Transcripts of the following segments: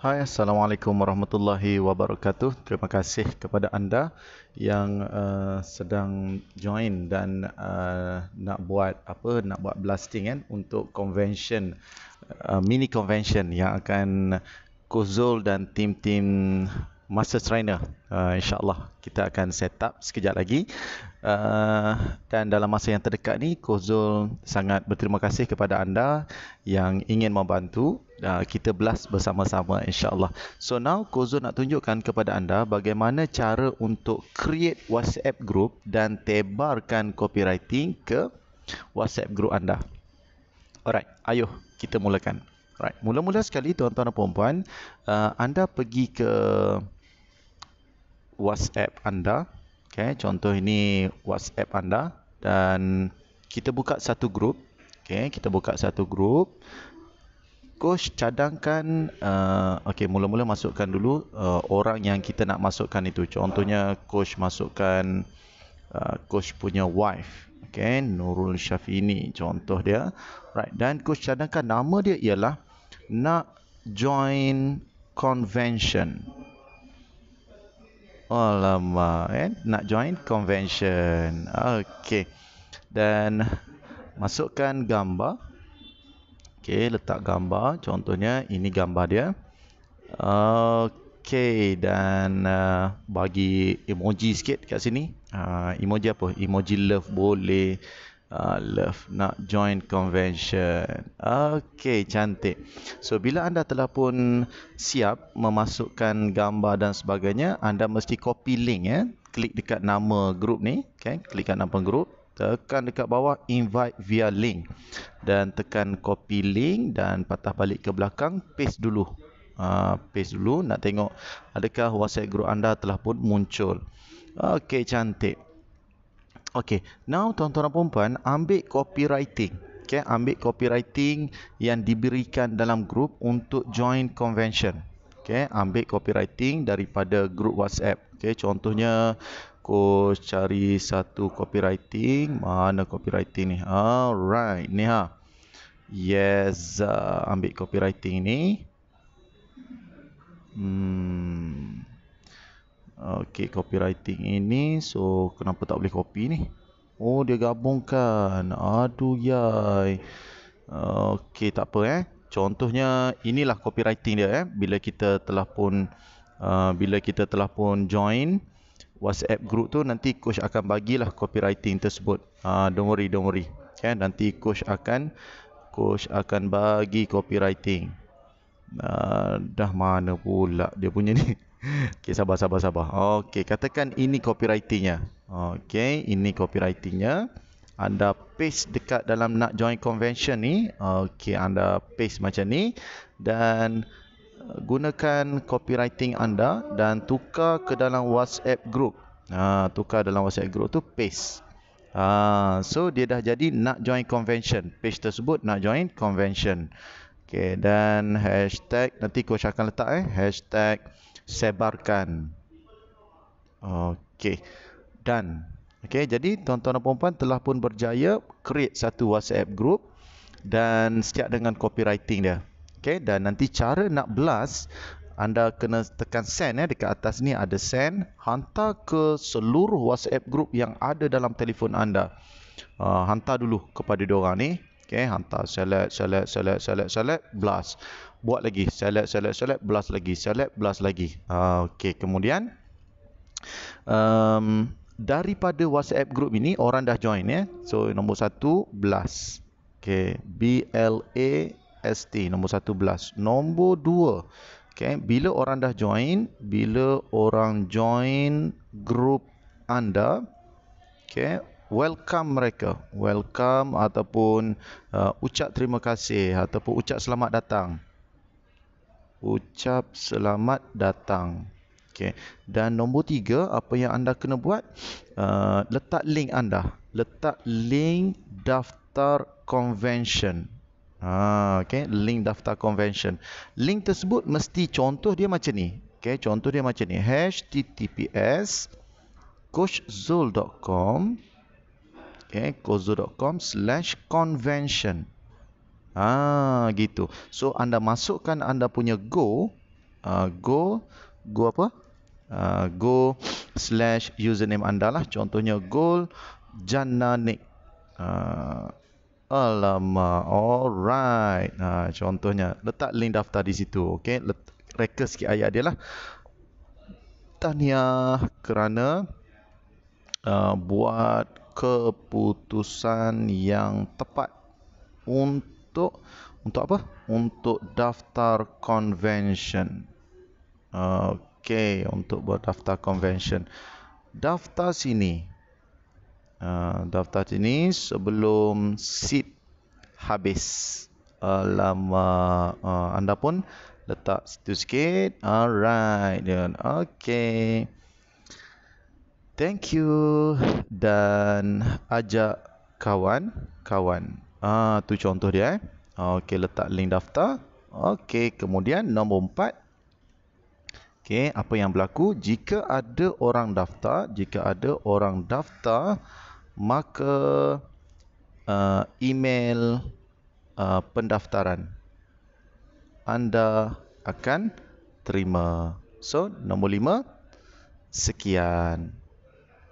Hai, Assalamualaikum warahmatullahi wabarakatuh. Terima kasih kepada anda yang uh, sedang join dan uh, nak buat apa, nak buat blasting kan untuk convention, uh, mini convention yang akan Kozul dan tim-tim Master Trainer. Uh, InsyaAllah kita akan set up sekejap lagi. Uh, dan dalam masa yang terdekat ni, Kozul sangat berterima kasih kepada anda yang ingin membantu. Uh, kita belas bersama-sama insyaAllah. So now Kozul nak tunjukkan kepada anda bagaimana cara untuk create WhatsApp group dan tebarkan copywriting ke WhatsApp group anda. Alright, ayuh kita mulakan. Right. Mula-mula sekali tuan-tuan dan puan-puan, uh, anda pergi ke WhatsApp anda. Okay, contoh ini WhatsApp anda dan kita buka satu grup. Okay, kita buka satu grup. Coach cadangkan, uh, okay, mula-mula masukkan dulu uh, orang yang kita nak masukkan itu. Contohnya, coach masukkan uh, coach punya wife, okay, Nurul Syafini, contoh dia. Right, dan coach cadangkan nama dia ialah nak join convention, Alamak, eh? nak join convention. Okey. Dan masukkan gambar. Okey, letak gambar. Contohnya, ini gambar dia. Okey, dan uh, bagi emoji sikit kat sini. Uh, emoji apa? Emoji love boleh uh, love nak join convention. Okey, cantik. So bila anda telah pun siap memasukkan gambar dan sebagainya, anda mesti copy link ya. Eh? Klik dekat nama grup ni, okey. Klik kat nama grup, tekan dekat bawah invite via link dan tekan copy link dan patah balik ke belakang, paste dulu. Uh, paste dulu nak tengok adakah WhatsApp group anda telah pun muncul. Okey cantik. Okay, now tuan-tuan dan perempuan, ambil copywriting. Okay, ambil copywriting yang diberikan dalam grup untuk join convention. Okay, ambil copywriting daripada grup WhatsApp. Okay, contohnya, coach cari satu copywriting. Mana copywriting ni? Alright, ni ha. Yes, uh, ambil copywriting ni. Hmm... Okey, copywriting ini. So, kenapa tak boleh copy ni? Oh, dia gabungkan. Aduh, yai. Okey, tak apa eh. Contohnya, inilah copywriting dia eh. Bila kita telah pun, uh, bila kita telah pun join WhatsApp group tu, nanti coach akan bagilah copywriting tersebut. Uh, don't worry, don't worry. Okay, eh, nanti coach akan, coach akan bagi copywriting. Uh, dah mana pula dia punya ni. Okey, sabar, sabar, sabar. Okey, katakan ini copywritingnya. Okey, ini copywritingnya. Anda paste dekat dalam nak join convention ni. Okey, anda paste macam ni. Dan uh, gunakan copywriting anda dan tukar ke dalam WhatsApp group. Ha, tukar dalam WhatsApp group tu paste. Ha, so, dia dah jadi nak join convention. Paste tersebut nak join convention. Okey, dan hashtag nanti coach akan letak eh. Hashtag sebarkan. Okey. Dan okey, jadi tuan-tuan dan puan-puan telah pun berjaya create satu WhatsApp group dan setiap dengan copywriting dia. Okey, dan nanti cara nak blast anda kena tekan send ya eh dekat atas ni ada send hantar ke seluruh WhatsApp group yang ada dalam telefon anda. Uh, hantar dulu kepada diorang ni Okay, hantar select, select, select, select, select, blast. Buat lagi, select, select, select, blast lagi, select, blast lagi. Ah, okay, kemudian um, daripada WhatsApp group ini orang dah join ya. Eh? So nombor satu blast. Okay, B L A S T nombor satu blast. Nombor dua. Okay, bila orang dah join, bila orang join group anda, okay welcome mereka welcome ataupun uh, ucap terima kasih ataupun ucap selamat datang ucap selamat datang Okay. dan nombor tiga, apa yang anda kena buat uh, letak link anda letak link daftar convention ha okay. link daftar convention link tersebut mesti contoh dia macam ni okay? contoh dia macam ni https coachzul.com okay, kozo.com slash convention ah gitu so anda masukkan anda punya go uh, go go apa uh, go slash username anda lah contohnya go jananik uh, alama alright uh, contohnya letak link daftar di situ okay Let, reka sikit ayat dia lah tahniah kerana uh, buat keputusan yang tepat untuk untuk apa? Untuk daftar convention. Okay, untuk buat daftar convention. Daftar sini. Uh, daftar sini sebelum seat habis. lama Uh, ah, anda pun letak situ sikit. Alright. Okay thank you dan ajak kawan kawan ah tu contoh dia eh ah, okey letak link daftar okey kemudian nombor 4 okey apa yang berlaku jika ada orang daftar jika ada orang daftar maka uh, email uh, pendaftaran anda akan terima so nombor 5 sekian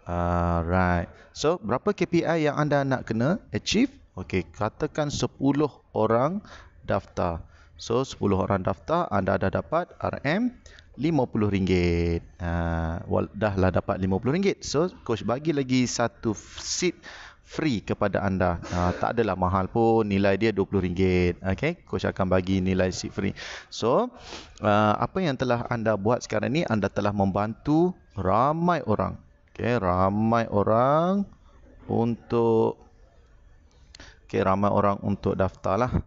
Alright. Ah, so, berapa KPI yang anda nak kena achieve? Okey, katakan 10 orang daftar. So, 10 orang daftar, anda dah dapat RM50. Uh, well, dah lah dapat RM50. So, coach bagi lagi satu seat free kepada anda. Uh, tak adalah mahal pun, nilai dia RM20. Okay, coach akan bagi nilai seat free. So, uh, apa yang telah anda buat sekarang ni, anda telah membantu ramai orang okay, ramai orang untuk okay, ramai orang untuk daftarlah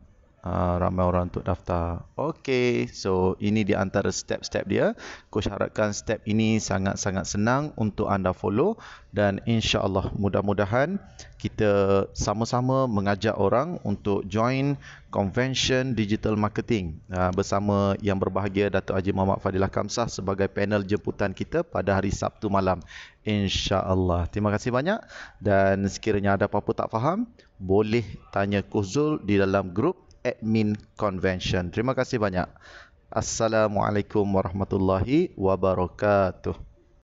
Ah, ramai orang untuk daftar. Okay, so ini di antara step-step dia. Coach harapkan step ini sangat-sangat senang untuk anda follow dan insya Allah mudah-mudahan kita sama-sama mengajak orang untuk join convention digital marketing ah, bersama yang berbahagia Datuk Haji Muhammad Fadilah Kamsah sebagai panel jemputan kita pada hari Sabtu malam. Insya Allah. Terima kasih banyak dan sekiranya ada apa-apa tak faham, boleh tanya Kuzul di dalam grup admin convention. Terima kasih banyak. Assalamualaikum warahmatullahi wabarakatuh.